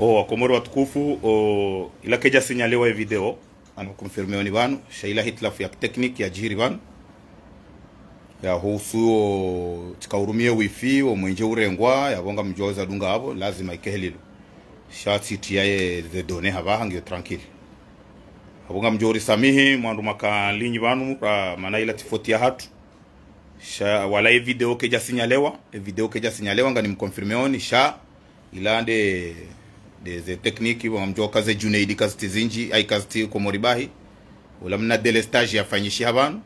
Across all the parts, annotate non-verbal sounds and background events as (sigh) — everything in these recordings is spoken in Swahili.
o wakomori watukufu o keja sinyalewa e video ano anakonfirmeo ni vanu shaila hitlafu ya tekniki ya jiri ya husu o tikaurumie wifi o omwenje urengwa yavonga mjoza dunga avo lazima ikehelilu shati the done zedone havahangio tranquille havonga mjori samihi mwandu makalinyi vanu ra mana ila tifoti ya hatu sha wala e video keja sinyalewa e video keja sinyalewa nga ni sha ilande des techniques wamjua kaze junaidi kaziti zinji ai ko moribahi ula mna delestage yafanyisha abantu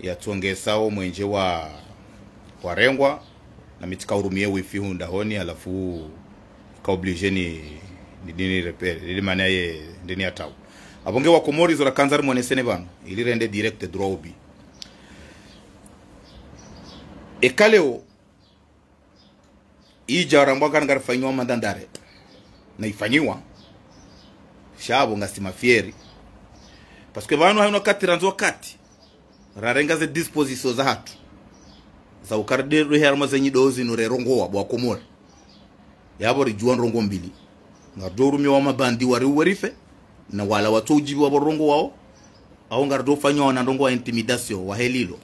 yatsongesawo mwenje wa wa rengwa na mitika urumie wifi hunda honi alafu ka kaoblige ni ni dini repere ili maana ye ndini yatawo abonge wa komori zora kanza sene vanhu ili rende direct drobi ekaleo ijarambwa kananga rifanyiwa mandandare naifanyiwa shabonga parce que vanu haino katiranzwa kati rarenga ze disposition za hatu za ukarde ukardirwiherma zenyi dozi no nurerongowa bwakomore yabo rijuwa rongo mbili ngardo wa mabandi wari warife na wala watu wa borongo wao au ngardo fanyiwa na rongo wa intimidation wa helilo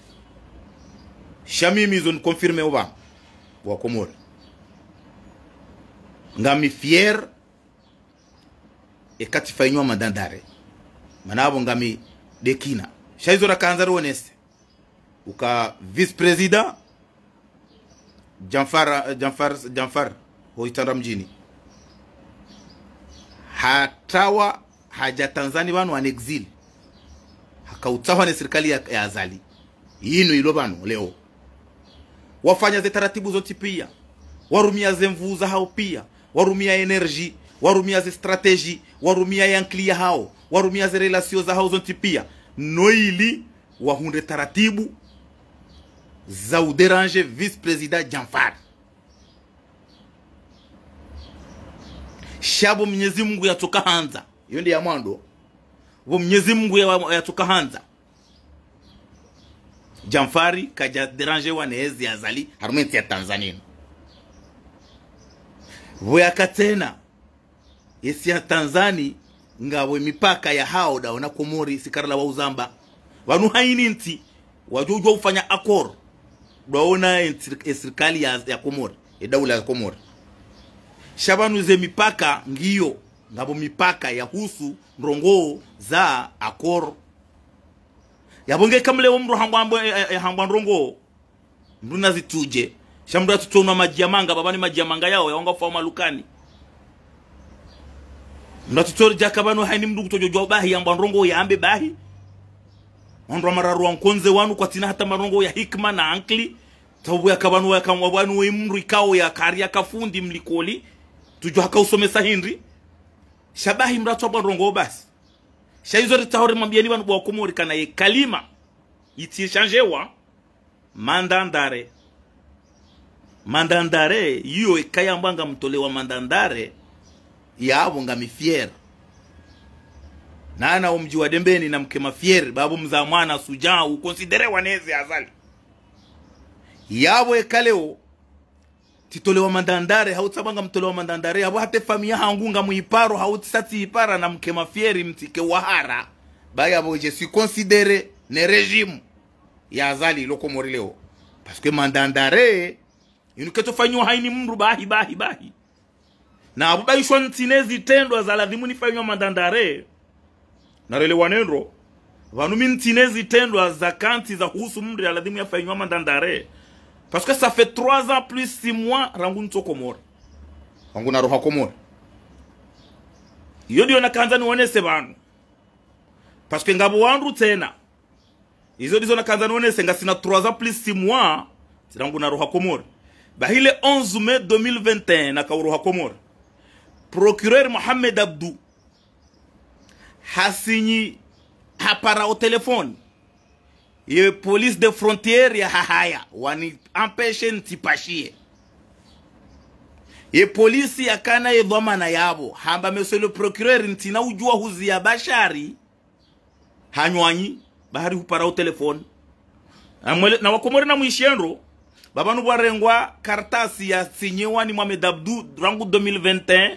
shamimi izo nikonfirme uva bwakomore fier e kati fainywa madandare manabo ngami dekina shaizora kanzari wonese uka vice president Jamfar Jamfar Jamfar hoitanda mjini hatawa haja Tanzania banu an exil hakautawa na serikali ya, ya azali yinu ilo banu leo wafanya ze taratibu zote pia warumia zemvuza mvuza hao pia warumia energy warumia ze warumiaze warumia ya nklia hao warumia ze relasio za hao zonti pia noili wahunde taratibu za uderange vice president Janfari shabu Mwenyezi Mungu yatoka hanza hiyo ndi ya mwando wo Mwenyezi Mungu yatoka hanza Jamfari kaja derange wanehezi azali harumenti ya Tanzania bweyaka tena yesi ya tanzani ngawe mipaka ya hao da na komori sikarala wa uzamba wanu haini nti wajojwa ufanya akor dwaona e serikali ya, ya komori ya e daula ya komori shabanu ze mipaka ngiyo ngabo mipaka ya husu rongo za akor yabonge kamlewo mru hangwa e, nrongo mru nazituje shamru atutona maji ya manga babani maji ya manga yao yaonga fao malukani ndatitore jakabano mdu kutojo kutojojoa bahi yamba nrongo ambe bahi onrwa mararwa nkonze wanu kwa tina hata marongo ya hikma na ankli tabu yakabanu yakamwabanu imru ikao ya kari ya kafundi mlikoli tujo hakausomesa hindri shabahi mratu wabwa nrongo basi shaizo ritahore mwambiani banu bwa komori kana ye kalima iti changewa mandandare mandandare iyo ikayambanga mtolewa mandandare yabo nga mifiera nana wa dembeni na mke mafieri babu mza mwana sujau konsidere waneze azali yabo ekaleo titolewa mandandare hautsabanga mtolewa mandandare yabo hate famia hangunga muiparo hautsati ipara na mke mafieri mtike wahara baya bayabo je si konsidere ne régime ya azali loko morileo paske que mandandare inuketo fanyo haini mru bahi bahi bahi na naabubaikhwa ntsine zithendwa za lazimuni fanywa mandandare narele wanendro vanumi ntsine zithendwa za kanti za kuhusu mndu ya lazimu yafanywa mandandare parce que ça fait 3 ans plus 6 mois rangu ntsokomora wangu naroha komora iyo ndiyo nakanza niwonese vanhu parce que ngavo wandu tsena izo ndizo nakanza niwonese ngasina 3 ans plus 6 mois rangu naroha komora bahile 11 mai 2021 nakauroha komora procureur Mohamed Abdou hasinyi part au téléphone. ye police de frontiere ya hahaya Et ntipashie ye polisi yakana ye dhamana yabo hamba le procureur ntina ujua huzi ya bashari hanywanyi bahari hupara au telefoni na wakomore na mwishenro babanu barengwa kartasi ya sinyewa wani Mohamed Abdou rangu 2021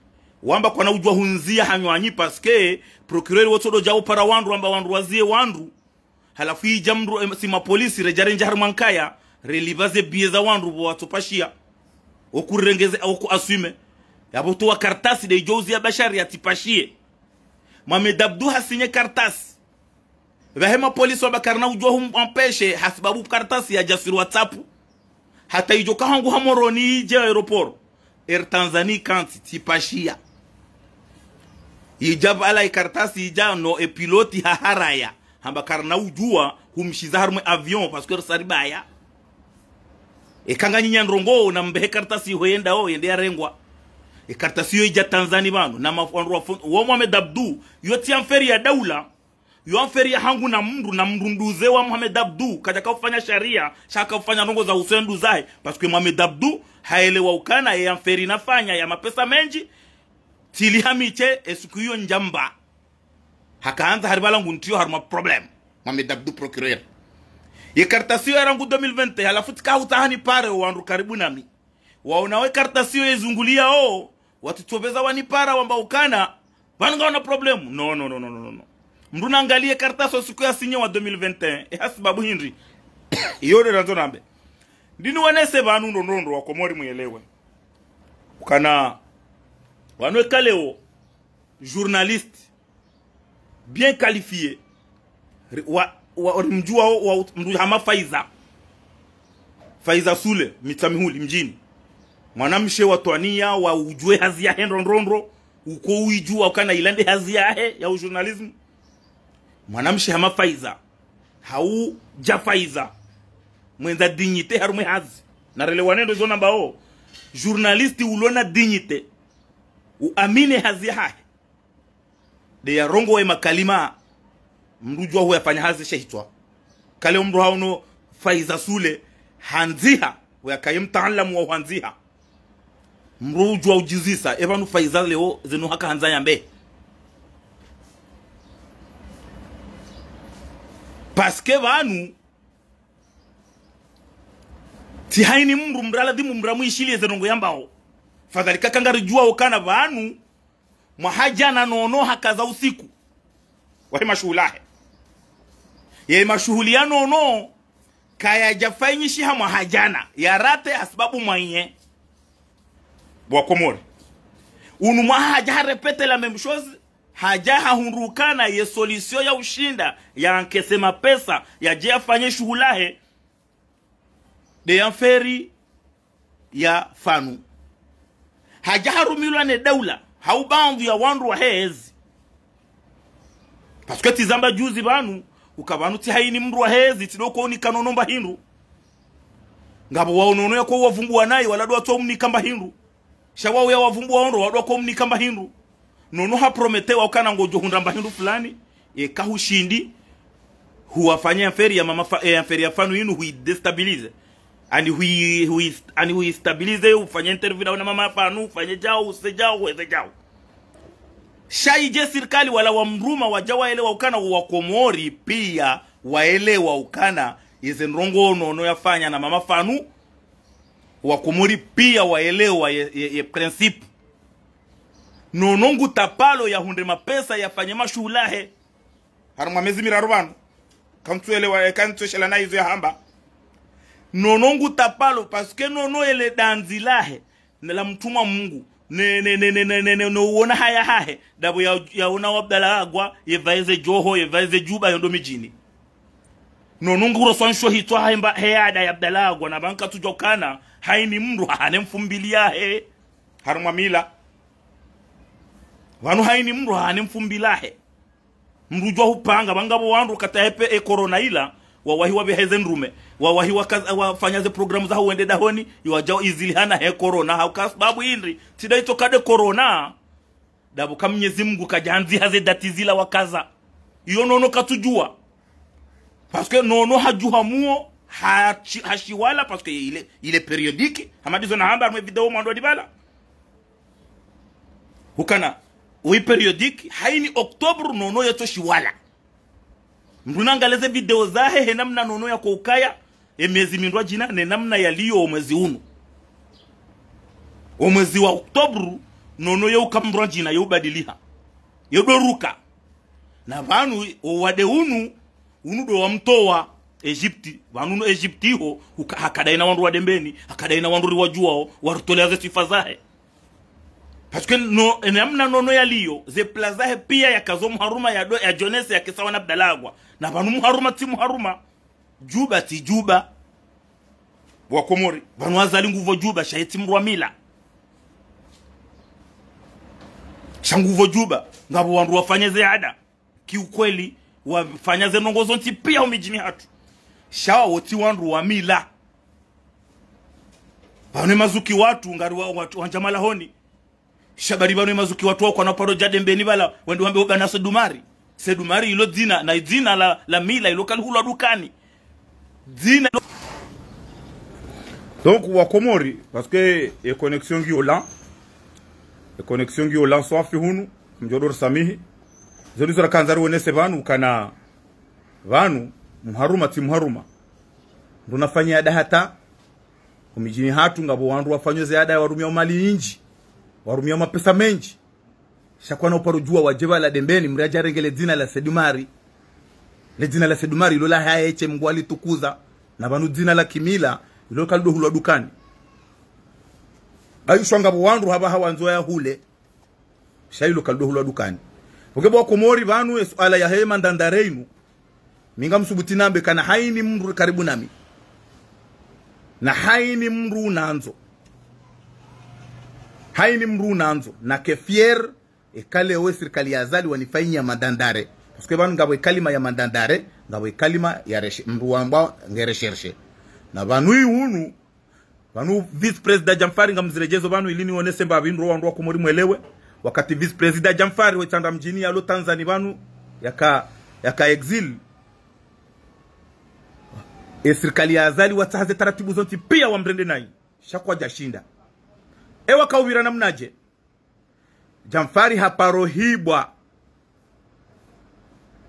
wamba kwana ujwa hunzia hanywanyi paske procureur wotodo jawo para wandu wamba wandu wazie wandu halafu hii jamru sima polisi rejarenja harmankaya relibaze bie za wandu bo watopashia okurengeze oku aswime yabo towa kartasi de ya bashari atipashie mame dabdu hasinye kartasi vahema polisi wabakarna ujwa humpeshe hasibabu kartasi ya jasiri whatsapp hata ijo kahangu hamoroni ije aeroporo. air tanzania kanti tipashia ijab ala ikartasi ijano e piloti haharaya hamba karna ujua humshiza harumwe avion paske rusaribaya ekanganya nyanrongo na mbehe kartasi hoyenda o yende ya rengwa e kartasi yo ija tanzani manu na mafuanruwa mafanru wa Mohamed Abdu yoti mferi ya daula yo mferi ya hangu na mru na mrunduze wa Mohamed Abdu kataka ufanya sharia shaka ufanya rongo za Hussein Duzai paske dabdu haele wa ukana ya mferi nafanya ya mapesa menji tilihami che esikuyo njamba hakaanza haribala ntio haruma problem mami dabdu procureur ye kartasio yarangu 2020 halafu tikahutahani pare wandu karibu nami waonawe kartasio yezungulia o watitobeza wanipara wamba ukana vangaona problemu no no no no no no mndu naangalie kartaso siku ya sinye wa 2021 eha sababu hinri (coughs) iyode nanzo nambe ndini wanese vanu ndondondo wakomori mwelewe ukana Wanwe Kaleo, journaliste bien qualifié walimjua wa, wa, wa, hama Faiza Faiza Sule mitamihuli mjini mwanamshe watwania wa ujue hazi yahe ndondondro uko uijua ukana ilande hazi yahe ya ujurnalizmu, mwanamshe hama Faiza hau ja Faiza mwenza dinyite harumwe hazi narelewanendo zona mbao journalisti ulona dinyite, uamine hazi rongo deyarongowe makalima mrujwa jwahu yafanya hazi shehitwa kale mndu hauno faiza sule hanziha wakaye mtaalamu wa hanziha mrujwa ujizisa evanu faiza leo zenu haka hanza yambe paske vanu tihaini mru mrala dhimu ya zenongo yambaho fadhalika jua ukana vanu mwahajana nono hakaza usiku wahe mashuhulahe ye mashuhuli ya nono ha mwahajana yarate asbabu mwaiye bwakomore unu mwahaja la memshozi haja hahunrukana ye solisio ya ushinda yankesema pesa yaje afanye shuhulahe deyamferi ya fanu ne daula haubanvu ya wandu wa hezi paske tizamba juzi banu ukabanu ti haini mndu wa hezi tidokounikanonomba hindu ngabo waonono yako wavumbuwa nayi waladu watoumnikamba hindu shawawu ya wa ondo wadu wakoumnikamba hindu nono haprometewa ukanango johundamba hindu fulani ekahushindi huwafanya inferi ya mama eh, ya feri ya fanu inu huidestabilize and hui, hui, and huistabilize ufanye interview na mama Fanu ufanye jao usejao uweze jao je serikali wala wamruma wajawaelewa ukana wakomori pia waelewa ukana ize nrongono onoyafanya na mama Fanu wakomori pia waelewa ye, ye, ye principe nonongu tapalo yahunde mapesa yafanye mashulahe harimwa mezi miraru vanu kantsuelewa kantsueshelana ya hamba nonongu tapalo que nono ele danzilahe la mtumwa mungu ne ne ne ne ne ne ne ne uona haya dabu ya ya una wabdala agwa yevaize joho yevaize juba yondo mijini nonunguro swansho hitwa haimba ya abdala agwa na banka tujokana haini mru hane mfumbilia he harumamila vanu haini mru hane he mru jwa hupanga vangavo wandu katahepe e korona ila wawahiwa viheze nrume wawahiwa wafanyaze programu za huende dahoni iwajao izilihana he corona hauka sababu indri kade corona dabu kamnyezi mngu kajanzi haze datizila wakaza iyo nono katujua paske nono hajuha muo hachi, hashiwala paske ile ile periodiki hamadizo na hamba mwe video mwando dibala hukana wi periodiki haini oktobru nono yeto shiwala ndunangaleze video zahe he namna nono ya kukaya kuukaya emyezi mindwa jina ne namna yaliyo omwezi uno omwezi wa oktobru nono ya yeukamndwa jina yeubadiliha yedoruka na vanu owade unu unu do wamtowa Egypti vanu vanuno Egypti ho hakadai na wandu wadembeni hakadai na wandu riwajuao warutoleaze sifa zahe Paske no, e namna nono yaliyo zeplazahe pia ya kazomu haruma ya, do ya Jones yakisawa na Abdalagwa na vanu muharuma ti muharuma juba ti juba wakomori vanu azali nguvo juba shaye ti mila shanguvo juba ngavo wandu wafanye zeada kiukweli wafanya nongozo nti pia umijini hatu shawa woti wandu mila vanwe mazuki watu ngari wa, wa, jamala honi shabari vanwe mazuki watu wako wanaparo jadembeni vala wendi wambe ubanaso dumari sedumari ilo dzina na dzina la, la mila ilokalihulwa dukani dina ilo... donc wakomori parce que e connexion gi ola e connexion gi ola so afi hunu mjodor samihi zolizora kanzari wenese vanu kana vanu mharuma ti mharuma ndunafanya ada hata umijini hatu ngabo wandu wafanywe zada warumia mali inji warumia mapesa menji shakwa na uparo jua wajewa la dembeni mreja renge le zina la sedumari le zina la sedumari ilo la haya eche mngu tukuza na banu zina la kimila ilo kaludo hulwa dukani ayushwangapo wandu hava hawanzoya hule shailo kaludo wadukani dukani ukebwa kumori esu ala ya hema ndandareinu minga msubuti nambe kana haini mru karibu nami na haini mru nanzo haini mru nanzo na kefier ekale oyo serikali ya azali wanifanyia ya mandandare parske vanu ngavo ekalima ya mandandare ngavo ekalima ya mruwambwa ngereshershe na vanu ihunu vanu vice president jamfari ngamzirejezo vanu ilini onese mba vinrowanrowa kumuri mwelewe wakati vice president jamfari wechanda mjini yalo tanzani vanu yaka yaka exil e serikali ya azali watsahaze taratibu zoti pia wamrende nai shakwa jashinda ewa ewakauvira namnaje Jamfari haparohibwa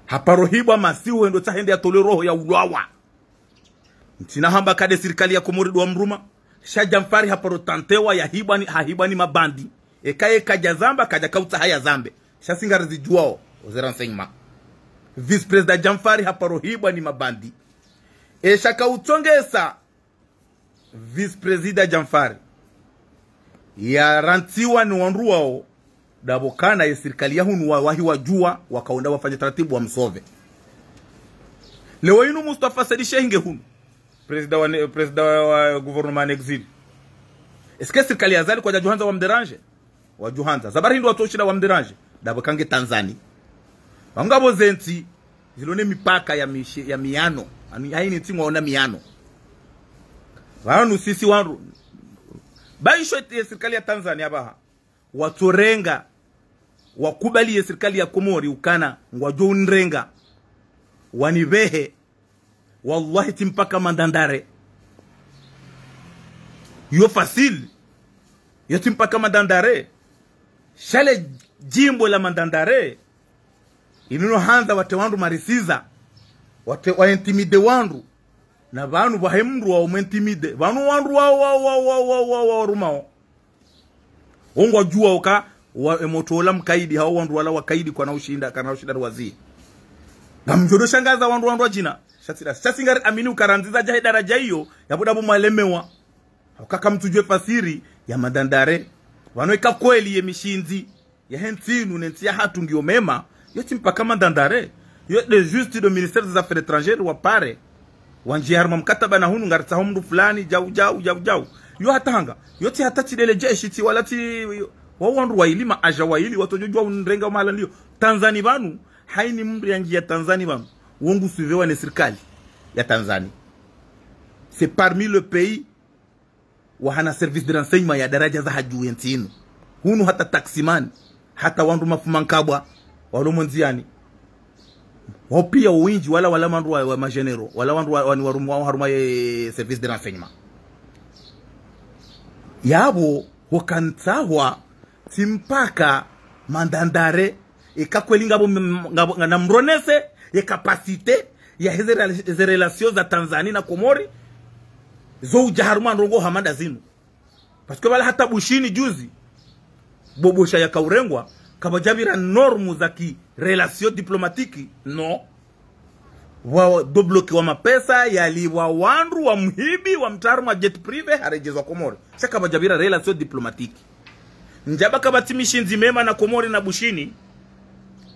haparohibwa masiwe ndo tsahende yatole roho ya ulwawa mtinahamba kade sirikali ya komoridu wa mruma sha jamfari haparotantewa yahibwani hahibwani mabandi ekaye kaja zamba kaja kautsa haya zambe sha ozera ozeransenyma vice president jamfari haparohibwa ni mabandi esha eshakautsongesa vice president jamfari ya yarantsiwa ni wanruwao dabokana ye serikali yahu wawahi wajua wakaonda wafanye taratibu wamsove leo inu Mustafa Sadi shehinge hunu presida wa, presida wa, wa gouvernement exil eske serikali yazali kwa Juhanza wa wajuhanza zabari hindu wa wamderange dabokange tanzani wangabo zenti zilone mipaka ya, mishi, ya miano haini timwa ona miano wanu sisi wanu baisho ya serikali ya Tanzania baha watorenga wakubaliye serikali ya komori ukana ngwajo unrenga wanibehe wallahi timpaka mandandare yo fasili yo timpaka mandandare shale jimbo la mandandare ininohanza wate wandu marisiza wate waintimide wandu na vanu vahe mndu wao mwentimide vanu wandu wao wa wao wao wao warumao ongwajuwa oka motoola mkaidi hao wandu wala wakaidi kwa naushinda kana ushinda wazi ngamjodo shangaza wandu wandu ajina shatira shatingari amini ukaranziza jahe daraja hiyo yabudabu mwalemewa ukaka mtujwe fasiri ya madandare wanoika kweli ye mishinzi ya hentinu nenti ya hatu ngio mema yoti mpaka madandare yo de juste de ministère des affaires étrangères wa pare wanjiharma mkataba na hunu ngarta homdu fulani jau jau jau jau yo hatanga yoti hatachidele jeshi ti wala ti wawandu wailima aja waili watojojwa unrenga mala ndio tanzani banu haini mri ya njia tanzani banu wongu suivewa na serikali ya tanzani c'est parmi le pays wahana service de renseignement ya daraja za hajuu yentinu hunu hata taksimani hata wandu mafumankabwa walomonziani wao pia uwinji wala wala wandu wa, wa magenero wala wandu wa, ni warumu wao haruma ye service de renseignement yabo wakantawa timpaka mandandare ekakweli ngabo, ngabo namronese yekapasite ya hizi relasio za Tanzania na Komori zouja haruma rongo hamanda zinu paske wala hata bushini juzi bobosha ya yakaurengwa kabajabira normu za kirelasio diplomatiki no wa dobloki wa mapesa yaliwa wandu wa mhibi wa mtaru wa jet prive harejezwa Komori shakabajabira relasio diplomatiki njabaka batimishinzi mema na komore na bushini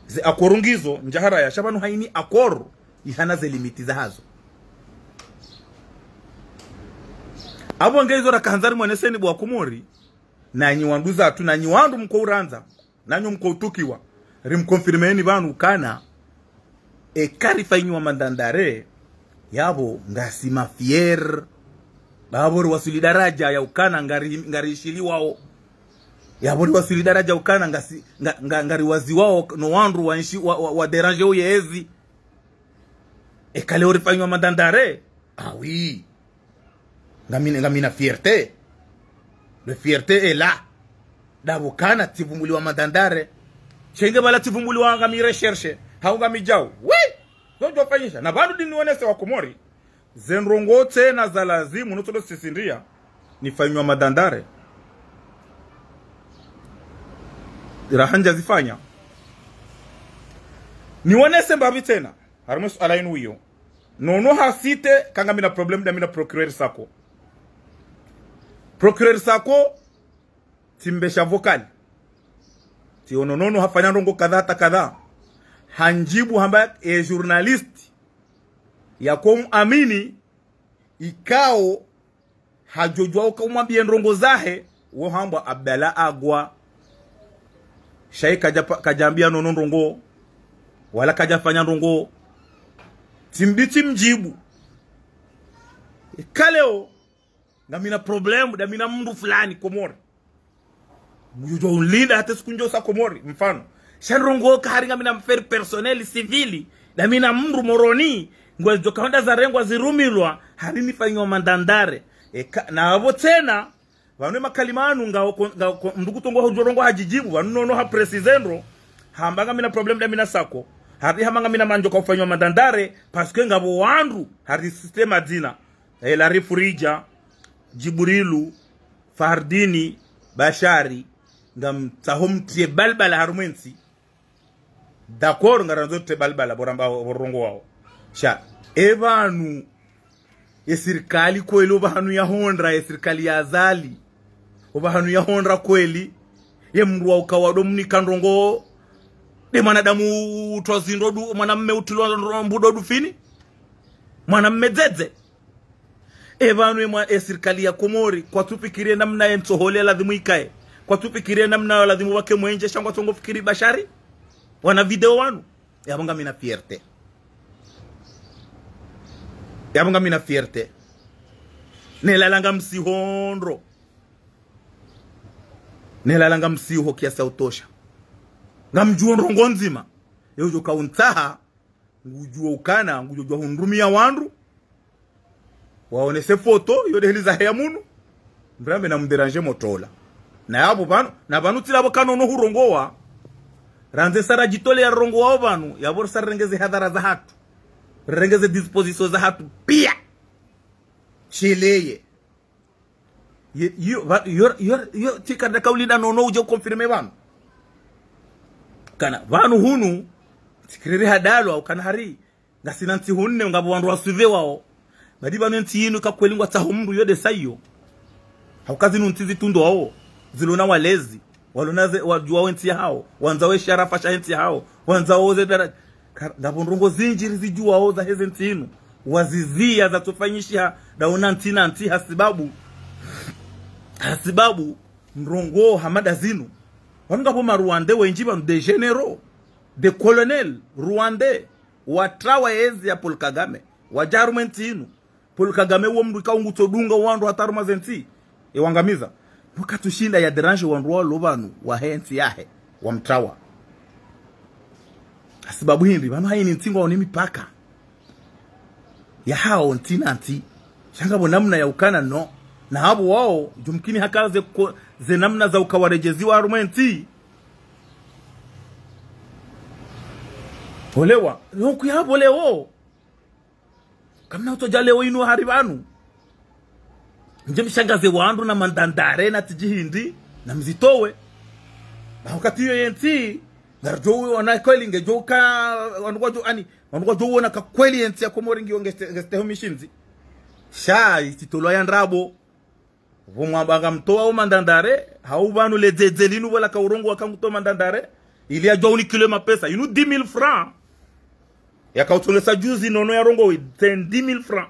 ze akorungizo njahara ya shabanu haini akor ihana ze limiti za hazo abo ngeizo rakahanzari mwaneseni bwa komori na nyiwanduza tu na nyiwandu mko uranza na nyu mko utukiwa rimkonfirmeni banu kana e ekarifa inywa mandandare yabo ngasimafier babo wasuli daraja ya ukana ngari, ngarishiliwao yabo niwasili daraja ukana ngasi nga, nga, ngari wazi wao no wandu nshi wa, wa, wa derange uyezi ekale orifanywa madandare ah oui ngamine ngamina fierté le fierté est là dabukana wa madandare chenge bala tivumbuliwa ngami recherche haungami jau we zojofanyisha na vandu dinionese wa komori zenrongote na za lazimu notolo sisindia nifanywa madandare Rahanja zifanya niwonese mbabi tena harimo alainu wiyo nono hasite kanga mina problem da mina procureur sako procureur sako timbesha vocal tiono nono hafanya ndongo kadha hata kadha hanjibu hamba e journalist yakomu amini ikao uka umambie ndongo zahe wo hambwa abela agwa shai kajambia nono ndongo wala kajafanya ndongo timbiti mjibu kaleo na ngamina problem mina mndu fulani komori mujojo unlinda hata siku njosa komori mfano shai kari na mina mferi personeli sivili na mina mndu moroni ngwezo kawanda za rengwa zirumilwa harini fanyo mandandare e, ka, na avo tena vamwe makalimanu mndukutongoho njorongo hajijibu vanu nono hapresidendro hambanga mina problem da mina sako hati hamanga mina manjo kaufanywa mandandare paske ngavo wandu hari system adzina elari eh, furija jiburilu fahardini bashari ngamtsaho mtie balbala hari dakoro dakor ngaranzo tie balbala boramba borongo wao sha evanu esirikali koelo vanu ya honra esirikali ya azali Obahanu ya honra kweli ye mndu waukawa domnikandongo de manadamu twazindo du mwanamme utilwa mbudo du fini ya dzedze e vanu e, e serikali ya komori kwatupikirie namna ye mtsohole ladhimu ikae kwatupikirie namna ladhimu wake muenje shangwa tongo fikiri bashari wana video wanu Ya munga mina fierte Ya munga mina fierte nelalanga msihondro nelala ngamsiuho kiasi utosha ngamjua nrongo nzima yojo kauntaha ngujua ukana ngujua hundrumia wandu waonese foto heliza heya munu mrambe na mderanje motola na yabu banu na pano tilabo kanono hurongowa ranze sara jitole ya rongo wao banu yabu sara rengeze hadhara za hatu rengeze disposition za hatu pia shileye cikkarde kawliɗan o nowjo confirmé wan kana vanu hunu sikiriri hadalo kana hari ngasinanti hunne ngabo wandu wasuve wao ngadi vanu ntiyinu kakwelinga tsahumru yode sayo haukazi nunti zitundo wao zilona walezi walona wajua wenti hao wanza sharafa sha enti hao wanza woze ngabo ndongo zinjiri zijua wao za hezentinu wazizia za tufanyisha daona ntina ntiha sababu khasibabu mrongo hamada zinu wanunga po maruande wenji banu de généraux de colonel ruande watrawa ezi ya paul kagame wajarume nti inu paul kagame wo mndu kaungutodunga wandu atarumaze nti ewangamiza tushinda ya derange wandu walo banu wahensi yahe mtrawa asibabu hindi banu haini ntingo oni paka ya hao ntina nti shangabu namna ya ukana no na habu wao jumkini hakala ze ze namna za ukawarejeziwa arumenti olewa ya nokuyabo lewo kamna utojalewo inu haribanu banu nje mshangaze wandu na mandandare na tijihindi na mzitowe na wakati hiyo yenti ngarjo wana kweli ngejoka wanukwa jo ani wanukwa jo wana kweli yenti ya komoringi ngeste ngesته mishinzi shai titolo ya ndrabo vumwe akamtoa au mandandare hau vanu ledzedze linu vola kaurongo wakangutoa mandandare ili ajua unikile mapesa inu 10000 francs yakautolesa juzi nono ya rongo we 10000 francs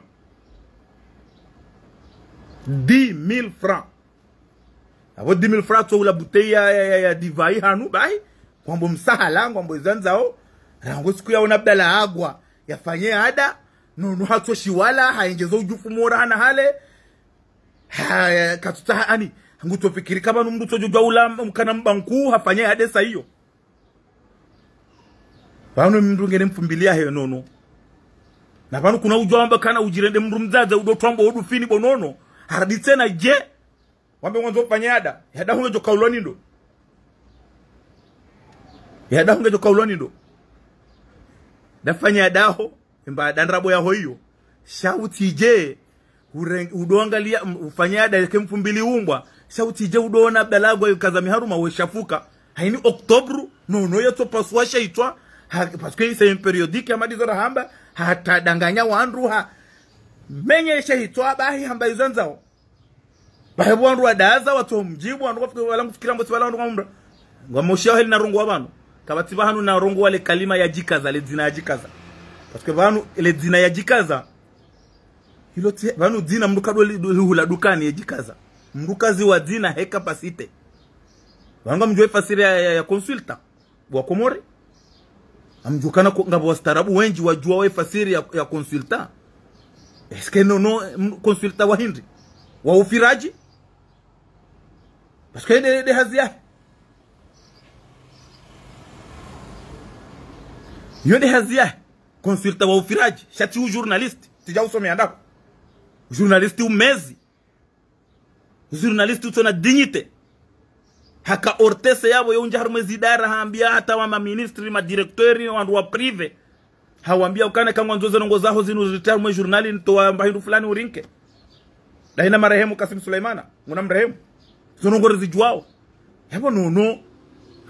10000 francs avo 10000 francs tsoula butei ya, ya, ya, ya divai hanu bai kwambo msahala kwambo zanzao rango siku ya yao nabdala agwa yafanye ada nono hatso shiwala haingezo ujufu mora hana hale katuta ani ngutofikiri kama numndutojojwa ula mkana mbankuu hafanye adesa hiyo pano mndu ngene mfumbilia heyo nono na pano kuna ujwa mba kana ujirende mndu mzaze udotwambo odufini bonono haradi na je wambe mwanzo ufanye ada yada joka kauloni ndo yada hungejo kauloni ndo dafanya adaho imba danrabo ya hoyo shauti je ureng, udoangalia ufanyada yake mfumbili umbwa sauti je udona bdalagwa kazami haruma weshafuka haini oktobru nono yatso paswasha itwa ha, paske isa periodique ya madizora hamba hata hatadanganya wandu ha menye shaitwa bahi hamba izanzao bahebu wandu wadaza watu mjibu wandu wafika wala kufikira mboti wala wandu kwamra ngwamoshia heli na rungu wabanu kabati bahanu narungu wale kalima ya jikaza le zina ya jikaza paske bahanu le zina ya jikaza hiloti vanu dina mndukadwa lihula dukani ejikaza mndukazi wa dzina hekapasite vanga mjue fasiri ya, ya, ya consulta wa komori amjukana ngabo starabu wenji wajua wa fasiri ya, ya konsulta eske no konsulta wa hindi wa ufiraji paske de, de hazia yo de hazia konsulta wa ufiraji shati u journalist tijausomea ndako journaliste umezi journaliste utona dignité haka ortese yabo yonja harume zidara haambia hata wa maministri madirektori wandu wa prive hawambia ukane kangwa nzoze nongo zaho zinu zitaru mwe journali wa mbahindu fulani urinke dahina marehemu Kasim Suleimana nguna marehemu zonongore zijwao yabo nono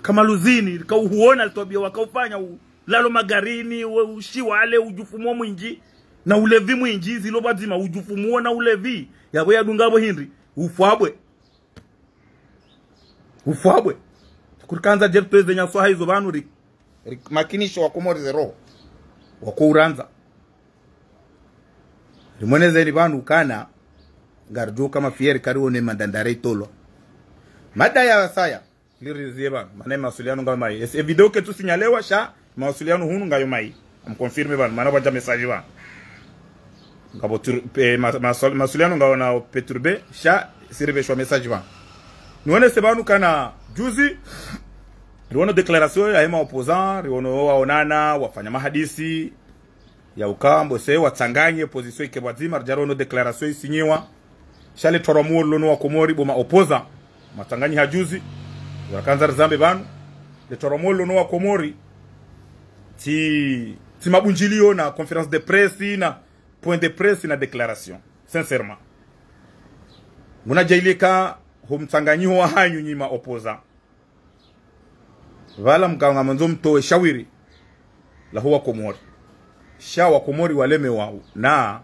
kama luzini kauhuona litobia wakaufanya lalo magarini ushi wale ujufumo mwinji na ulevi mwinji zilo badzima ujufumuwa na ulevi yabo yadungabo hindri ufwabwe ufwabwe kurikanza jer tweze nyaswaha izo vanhu ri, ri makinisho wakomoreze ni banu rimonezeri garjo kama fieri mafieri karione mandandare itolwa mada ya wasaya lirizie banu manaye mawasiliano nga mai ese video ketu sinyalewa sha mawasiliano hunu nga mai amkonfirme banu mana vaja mesaji vanhu nga bo masuliano nga wana peturbe sha sireveshwa message ba nione sebanu kana juzi riwono deklaration ya hema opposant riwono waonana wafanya mahadisi ya ukambo se watsanganye position ikebwadzima rijara ono deklaration isinyiwa shale toramuo lono wakomori boma opoza matsanganyi hajuzi warakanza rizambe banu letoramuo lono wakomori ti ti mabunjilio na conference de presse na point de presse na déclaration sincèrement munajailika humsanganyiho wa hanyu nyima opoza vala mkang'ama nzo mtowe shawiri la huwa komori sha wakomori waleme wao na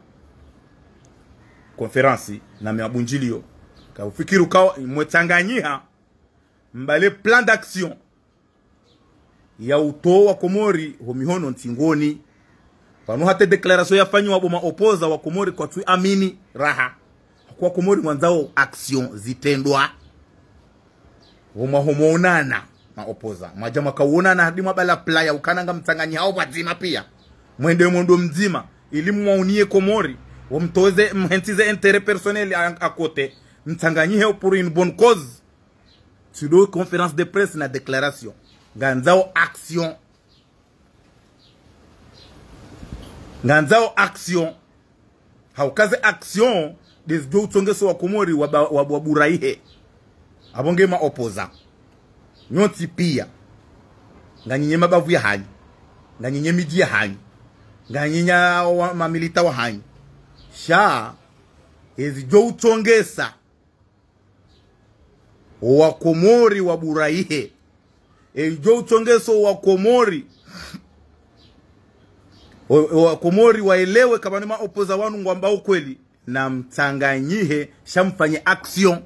konferansi na mabunjilio kaufikiri ukawa mwechanganyiha mbale plan d'action ya utoo wa komori homihono ntingoni panuhate declaration yafanywa bo maopoza wa Komori kwa amini raha kwa Komori mwanzao action zitendwa woma homonana maopoza majama kauonana hadi mabala playa ukananga mtanganya hao pazima pia mwende mwondo mzima ili mwaunie Komori wamtoze mhentize entere personnel akote mtanganyiheo pour une bonne cause tudo conférence de presse na declaration nganzao action nganzao action haukaze action dezibwe utsongeso wa komori waburaihe abonge ma opoza nyoti pia nganyenye mabavu ya hanyi nganyenye miji ya hanyi nganyinya mamilita wa hanyi sha ezibwe utsongesa wa komori waburaihe ezibwe utsongeso wa komori Wakomori waelewe kama ni maopoza wanu ngwambao kweli na mtanganyihe shamfanye action.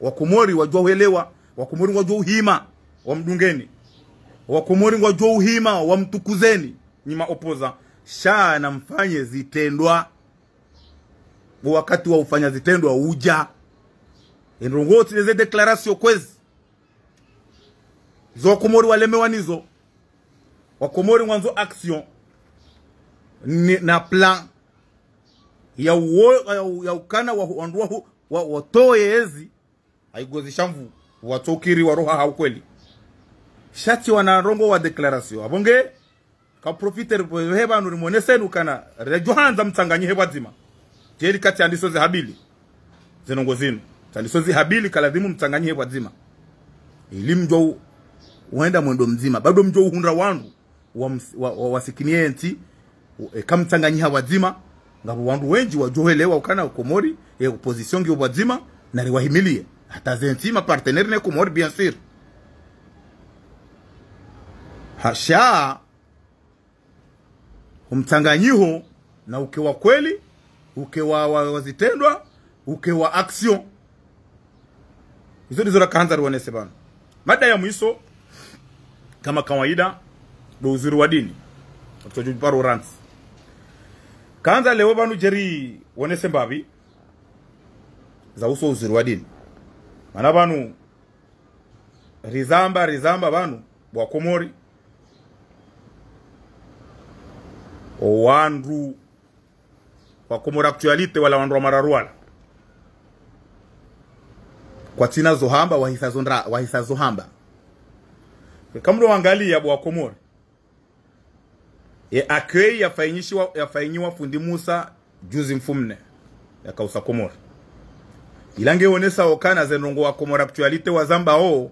Wakomori wajua uelewa, Wakomori wajua uhima wa mdungeni, Wakomori wajua uhima wa mtukuzeni. Ni maopoza sha namfanye zitendwa, wakati wa ufanya zitendwa uja enrongo tileze declaration kwezi zo wakomori walemewa nizo wakomori mwanzo action na plan ya, uo, ya ukana wa ondoa wa haigozi shamvu watokiri wa roha hau kweli shati wana rongo wa declaration abonge kaprofite heba nurimone senu kana rejohanza mtsanganyi hebwa dzima jeli kati andiso zihabili zinongo zinu tandiso zihabili kaladhimu mtsanganyi hebwa dzima ili mjwa uenda mwendo mzima bado mjo uhundra wandu wa, wa, wa, wasikinienti ekamutsanganyiha wadzima ngabo wandu wenji wajohelewa ukana ukomori e opposition ngi wadzima nari wahimilie zentima partenaire ne komori bien sûr hasha umtsanganyiho na uke wa kweli uke wa wazitendwa uke wa action hizo ndizo rakaanza ruonese bana mada ya mwiso kama kawaida do uzuri wa dini kutojuparoransi kanza leo banu jeri wonese mbavi za uso uzuri wa dini mana banu rizamba rizamba banu bwakomori owandu wakomori aktualite wala wandu kwa tina zohamba wahisa zohamba kamro wangalia bwakomori e akei yafainyiwa fundi musa juzi mfumne kausa komora ilange onesa okana zenongo wa komora kutualite wa zamba o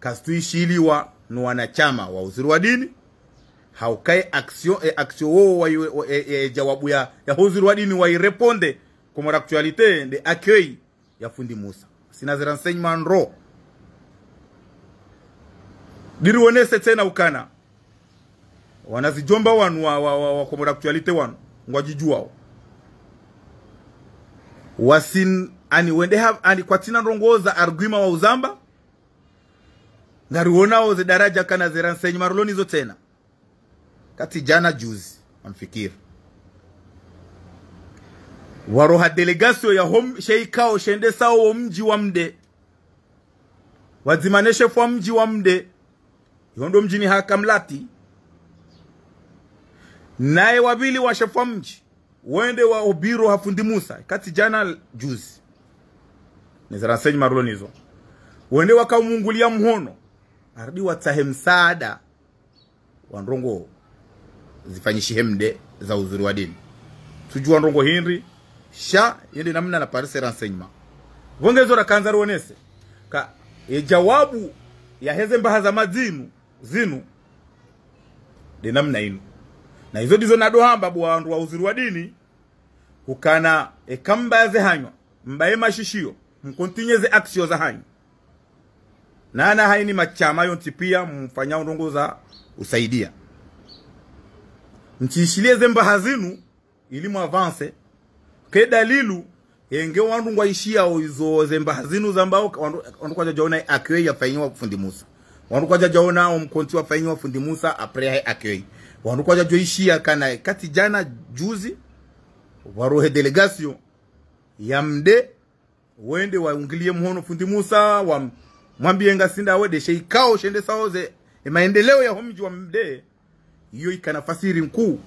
kastuishiliwa ni wanachama wa uziri wa dini haukae aksio e aksio wo e, e, e, jawabu ya ya uziri wa dini waireponde komora kutualite de akei ya fundi musa sina renseignement ro diruonese tena ukana wanazijomba wanu wa, wa, wa, actualite wanu ngwajijuwao wasin ani wende have ani kwatina ndongoza arguma wa uzamba ngaruonawo oze daraja kana ze maruloni zo tena kati jana juzi amfikira waroha delegasio ya hom sheikao shende wa mji wa mde wazimaneshe fwa mji wa mde ihondo mjini hakamlati naye wawili washafa mji wende wa obiro hafundi musa kati jana juzi nizara marulo nizo wende wakamungulia mhono ardi watahe msaada wanrongo zifanyishi hemde za uzuri wa dini tujua ndongo hinri sha yende namna na parise ransenyma vongezo kanza ruonese ka e jawabu ya heze mbaha za mazinu zinu de namna inu na izo ndizo nadohamba bwandu wa uziri wa dini hukana ekamba zehanywa mbaye mashishio mkontinyeze aksio za hanyu nana haini machama yonti pia mfanya ndongo za usaidia mchiishilie zemba hazinu ili muavanse ke dalilu enge wandu ngwaishia izo zemba hazinu za mbao wandu kwa jaona akwe ya yafanyiwa fundi Musa wandu kwa jaona omkonti wa wafanyiwa fundi Musa aprea akwe wanukwaja joishia kana kati jana juzi waruhe delegasyo ya mde wende waungilie muhono fundi Musa wa mwambie ngasinda wede sheikao shende saoze e maendeleo ya homji wa mde hiyo ikanafasiri mkuu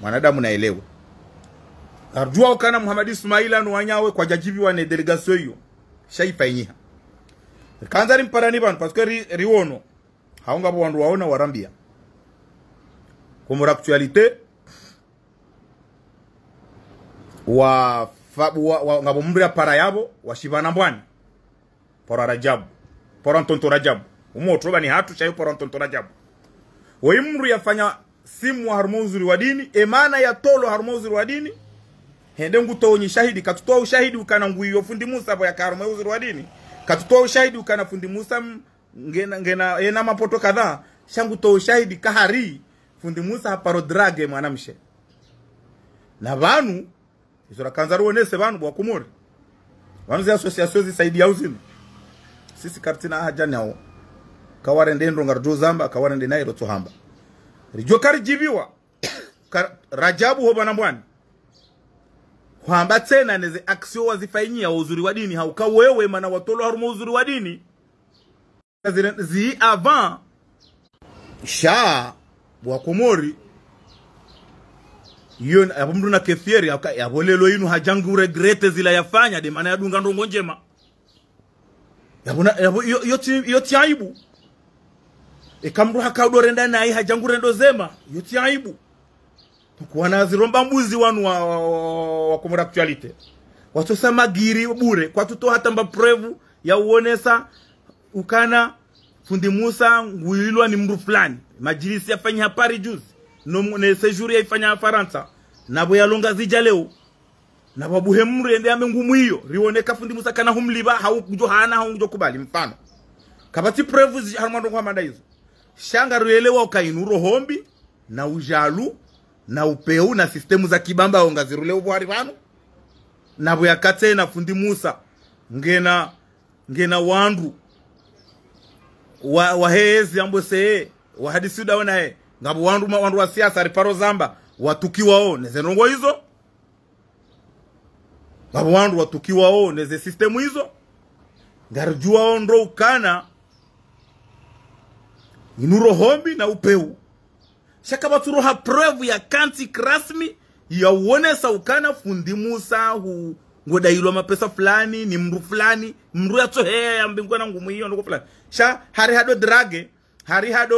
mwanadamu naelewe arjua ukana Muhammad Ismaila nuwanyawe kwa jajibi wa ne delegation hiyo shaifa inyiha kanzari rimparani banu parce riwono haunga bo wandu waona warambia Comme l'actualité, wa fabu wa, wa ngabomumbira para yabo washivana mbwana para rajabu para ntonto rajabu umotroba ni hatu chayo para ntonto rajabu weimru yafanya simu wa harmozuri wa dini emana ya tolo harmozuri wa dini hende ngutoonye shahidi katutoa ushahidi ukana nguiyo fundi Musa ya harmozuri wa dini katutoa ushahidi ukana fundi Musa ngena ngena ena mapoto kadhaa shangutoa ushahidi kahari fundi musa haparo haparodrage mwanamshe na vanu izurakanza ruonese vanu kumori vanu zi asosiasio zisaidiau zino sisi kartina haja nawo kawarende ndonga rijo zamba kawarende nairo tsohamba rijo karijibiwa (coughs) rajabu hoba na mwani kwamba tena neze aksio wazifanyia uzuri wa dini hauka wewe mana watolo harumo uzuri wa dini zi avant sha bwakomori iyo yabo mndu na kethieri yavolelo inu hajangu regrete zila yafanya de maana yadunga ndongo njema yabo yabo iyo iyo tiaibu ikamru e, hakaudore ndani ai hajangu rendo zema iyo tiaibu na ziromba mbuzi wanu wa, wa, wa, magiri giri bure kwatutoa hata mbaprevu ya uonesa ukana fundi Musa nguilwa ni mru fulani majilisi yafanya hapari juzi no ne sejour sejuri Faransa na nabo yalonga zija leo na babu hemru ende ame ngumu hiyo rioneka fundi Musa kana humliba haukujo hana haukujo kubali mfano kabati prevus harumando kwa manda hizo shanga ruelewa ukainuro hombi na ujalu na upeu na sistemu za kibamba ongazirule ubwari vano nabo yakatena fundi Musa ngena ngena wandu wa wahezi ambose wahadisi udaona he ngabo wandu wandu wa siasa ariparo zamba watukiwao neze nongo hizo ngabo wandu watukiwao neze sistemu hizo ngarjuwao ndo ukana inuro hombi na upeu shakabaturoha prove ya kanti krasmi ya sa ukana fundimusahu ngodayirwa mapesa fulani ni mru fulani mru yatsoheya ya mbingu yana ngumu iyo ndoko fulani sha hari hado drage hari hado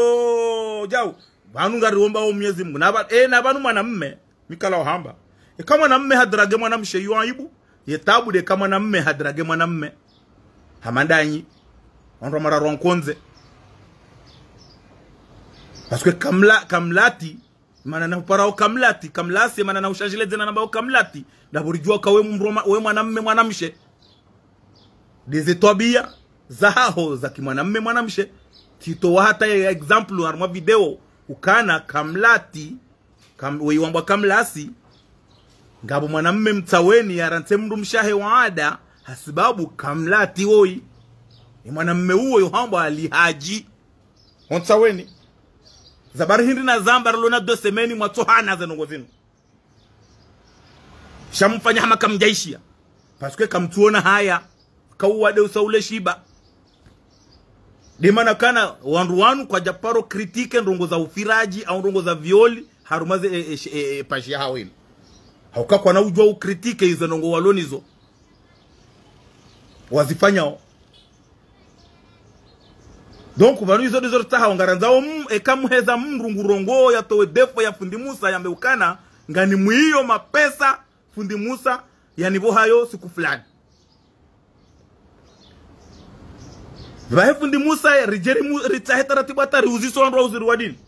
jau vanu ngariombawo mnyezi mungu na e, na vanu mwanamme mikala ohamba eka mwanamme hadrage mwanamshe iyo aibu yetabude eka mwanamme hadrage mwanamme hamandanyi onromararwa nkonze pasque kamla kamlati mana na upara ukamlati kamlasi mana na ushashileze na namba ukamlati na ka we mroma we mwanamme mwanamshe deze za haho za kimwanamme mwanamshe kito hata ya example harma video ukana kamlati kam, wamba kamlasi ngabo mwanamme mtaweni yaranse mndu mshahe waada hasibabu kamlati woi ni mwanamme huo yohambwa alihaji ontsaweni zabar hindi na zambar lona do semeni mwa tsohana za nongo zinu shamfanya hama kamjaishia paske kamtuona haya kauwa de usaule shiba dimana kana wanruwanu kwa japaro kritike ndongo za ufiraji au ndongo za violi harumaze e, e, e, e, pashia Hawka kwa na ujua ukritike izo ndongo walonizo wazifanyao donc valu izo ndizo tahawongaranzawo ekamuheza mndu ngurongo yatowe defo ya fundi Musa yameukana ngani mwiyo mapesa fundi Musa yanivo hayo siku fulani vahe fundi Musa rijeri mu, ritahe taratibu atari uzisondwa uziriwa dini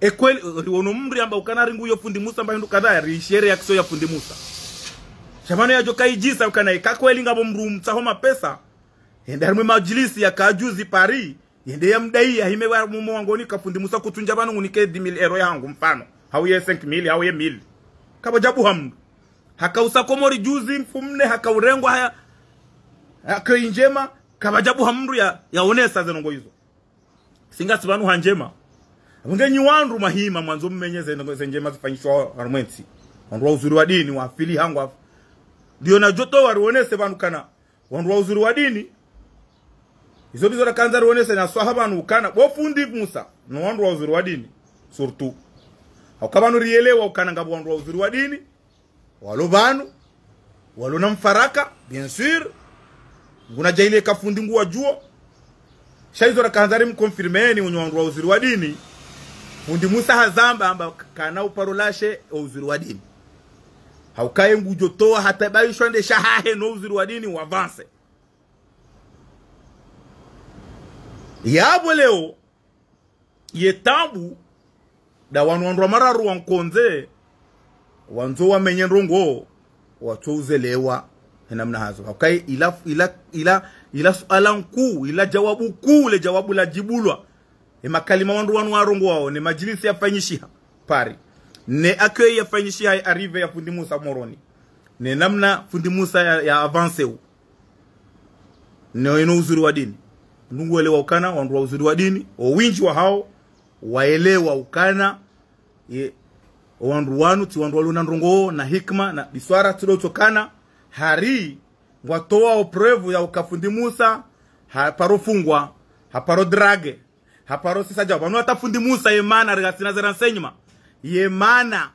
ekweli riwono mri amba ukana ringu yo fundi Musa mba mbahindu kadhaa rishere yakiso ya kiso ya fundi Musa shamano yajo kaijisa ukana ikakweli e ngavo mru mtsaho mapesa ende harimwe majilisi kajuzi pari ende yamudaiya hime mumongoni kafundi musa kutunja vanongu nike dimili ero yangu mfano hauye senki mili hauye mili Kaba jabu hamdu Haka usakomori juzi mfumne haka urengwa haya Haka injema. Kaba jabu hamdu ya ya yaonesa zenongo hizo. Singa vanu hanjema avangenyi wandu mahima mwanzo mmenye zenongo zenjema zifanyishwa harumwensi wandu wa uzuri wa dini wafili hangu afu ndio najoto wariwonese vanu kana wandu wa uzuri wa dini izo bizo rakanza ruonese na swaha bantu ukana bofundi musa no wandu wa uzuri wa dini surtu hakabanu rielewa ukana ngabo wandu wa uzuri wa dini walo banu walo na mfaraka bien sûr nguna jaile kafundi nguwa juo shaizo rakanza rim confirmeni unyo wandu wa uzuri wa dini fundi musa hazamba amba kana uparolashe uzuri wa dini haukaye ngujotoa hatabaishwa shahahe no uzuri wa dini uavance yabo leo yetabu da wanwandwa mararu wankonze wanzo wamenye ndongo watsouzelewa namna hazo okay ila ila ila ila suala nkuu ila jawabu kuu le jawabu la jibulwa emakalima wandu wanu warongo wao ne majilisi yafanyishiha pari ne accueil yafanyishiha arrive ya fundi Musa Moroni ne namna fundi Musa ya, ya avance ne ino uzuri wa dini ndugu waelewa ukana, wandu wa uzuri wa dini, owinji wa hao waelewa ukana ye wandu wanu ti wandu walio na ndongoo na hikma na biswara tilotokana hari ngwatoa oprevu ya ukafundi Musa haparo fungwa haparo drage haparo sisa jabu anu atafundi Musa yemana regasina zera nsenyuma yemana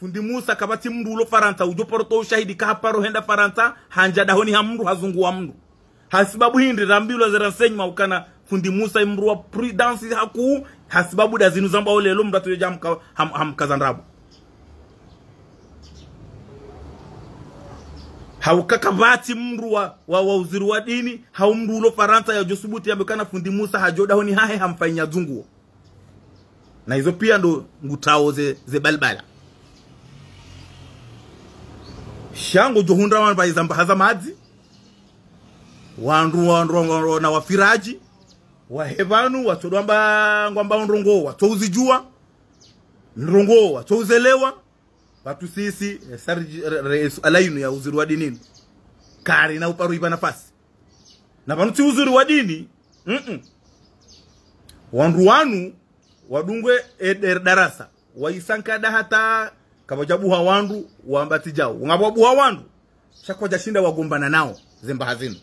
fundi Musa kabati mdu ulo faranta ujoparo to ushahidi kahaparo henda faranta hanjada honi hamru hazungu wa mdu hasibabu hindi zera senyuma ukana fundi musa imruwa prudence haku hasibabu da zinu zamba ole lomu ratu yoja hamka, ham, hamkazandrabu haukakavati mru wa, wa, wa uziri wa dini haumru ulo faransa ya josubuti yambekana fundi musa hajoda honi hae hamfanya dzunguo na hizo pia ndo ngutao ze, ze balbala shango johundra wanvaizamba hazamadzi wandu wandu na wafiraji wahe watodwamba ngwamba ndongo watouzijua ndongo watouzelewa watu sisi Yesu eh, alainu ya uzuri wa dini kari na uparu ipa nafasi na panuti uzuri wa dini mm -mm. wandu wanu wadungwe eder eh, darasa waisankada hata kavajabuha wandu wambatijao ngabwabuha wandu chakwa jashinda wagombana nao zemba hazina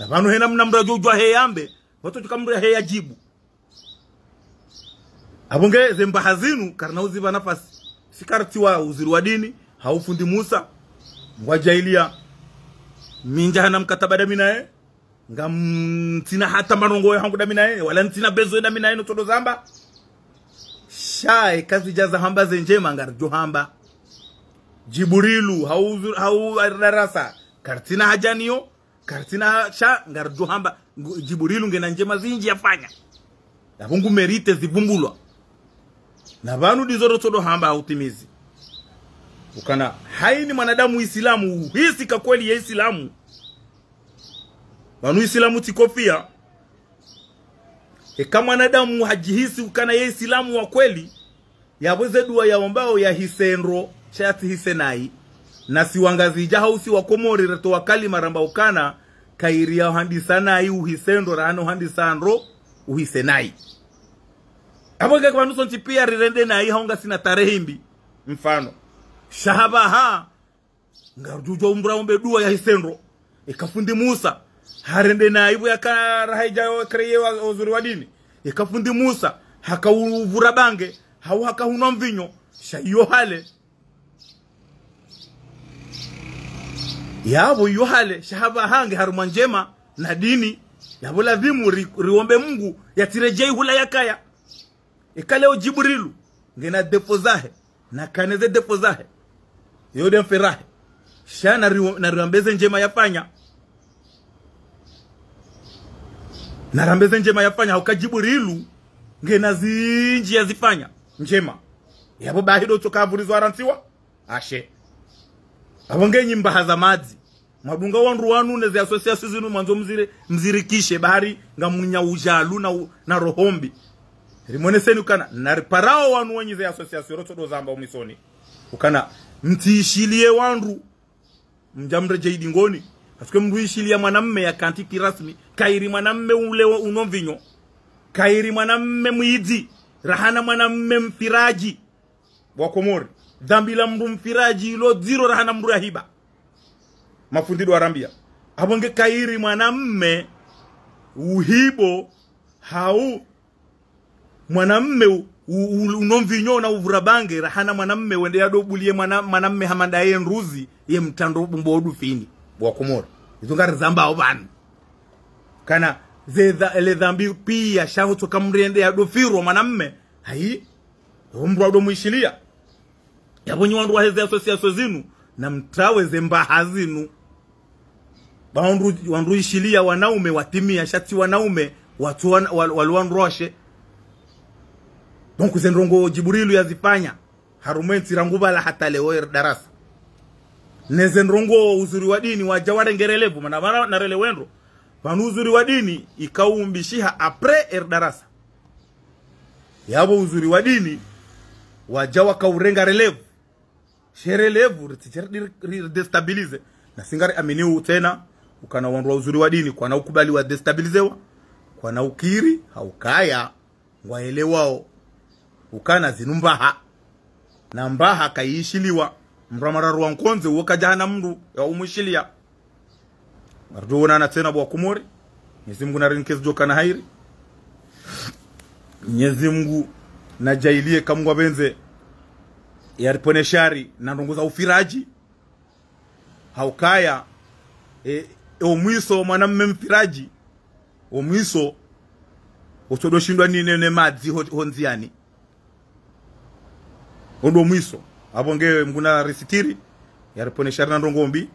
Abantu hena mnamra jojwa he yambe watoto kamra he yajibu abongeze mbaha zinu karinauziva nafasi sikartiwa uziri wa dini haufundi Musa wajailia minja hana mkataba dami naye nga ntina hata marongo yangu dami naye wala ntina bezo dami naye notodo zamba shae kazi jaza hamba zenjema ngar hamba jiburilu hau hau darasa kartina hajaniyo kartina cha ngarjo hamba jiburilu ngena njema zinji yafanya nabungu merite zivumbulwa na vanu todo hamba hautimizi ukana haini mwanadamu isilamu hisi ka kweli ya isilamu vanu isilamu tikofia kama mwanadamu hajihisi ukana ye isilamu wa kweli yaweze dua yaombao hisenro chati hisenai na jaha usi wa komori usiwakomorera wakali maramba ukana kairi ya uhandi sana hii uhisendo rano uhandi rahana uhandisandro uhisenayi kwa kwanuso nchipia rirende na hii haunga sina tarehe mbi mfano haa ngarujujo umbra umbe duwa ya hisendo ikafundi musa harende na hivu ya naibu kreye wa uzuri wa dini ikafundi musa haka uvura bange hau haka unamvinyo shaiyo hale yavo iyo hale shahava hange haruma njema na dini yavo lazimu ri, riombe Mungu yatirejei hula yakaya ikaleo Jibrilu ngena depo zahe na kaneze depo zahe yode mferahe sha na riombeze njema yafanya na rambeze njema yafanya hauka Jibrilu ngena zinji yazifanya njema yabo bahido chokavurizwa aransiwa ashe avongenyi nyimba za madzi mwabunga wandu wanu neziasosia sizinu mwanzo mzire mzirikishe bahari ujalu na, na rohombi rimoneseni ukana nariparao wanu wenyi zeasosiasio rotsodozamba umisoni ukana mtiishilie wandu mjamre jeidi ngoni asike mndu mwanamme ya kantiki rasmi kairi mwanamme ule unomvinyo kairi mwanamme mwidzi rahana mwanamme mfiraji wa komori dhambi la mndu mfiraji ilo dziro rahana mndu yahiba mafundido arambia abonge kairi mwanamme uhibo hau mwanamme unomvinyo na uvura bange rahana mwanamme wende yadobulie mwanamme ye nruzi ye mtando bumbodu fini bwa komora izo ngari kana zedha ele dhambi pia shahoto ya yadofirwa mwanamme hai omrwa muishilia wandu waheze asosiaso zinu na mtaweze mbaha zinu wanruishilia wanaume watimia shati wanaume watu waliwanroshe donc zendrongo jibrilu yazifanya harumenti rangubala hata leo er, darasa ne nezendrongo uzuri wa dini waja warengerelevu na rele wendro panu uzuri wa dini ikaumbishiha apre er darasa yabo uzuri wa dini waja wakaurenga relevu sherelevu lidestabilize na singari aminiu tena ukana wandu uzuri wa dini kwa na ukubali wa destabilizewa kwa na ukiri haukaya waelewao ukana zinumbaha na mbaha kaiishiliwa mramararuwa nkonze uwokajahana mndu wana na tena buwa kumori nyezi mgu na rinkezi joka na hairi nyezi mwenyezi mungu najailie kamgwa benze yariponeshari na ndongo za ufiraji haukaya e, e omwiso mwanamme mfiraji omwiso ni ninene madzi honziani ondo mwiso apo ngewe mguna risikiri yariponeshari na ndongombi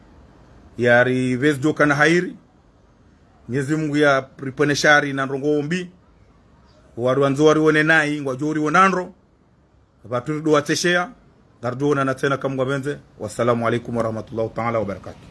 yari vesdoka na hairi nyezi mungu ya riponeshari na ndongombi waruanzo wanzo nai nayi ngwajo uriwonandro vaturido garduwona na tena kamgwabenze wassalamu alaykum wa rahmatullahi taala barakatuh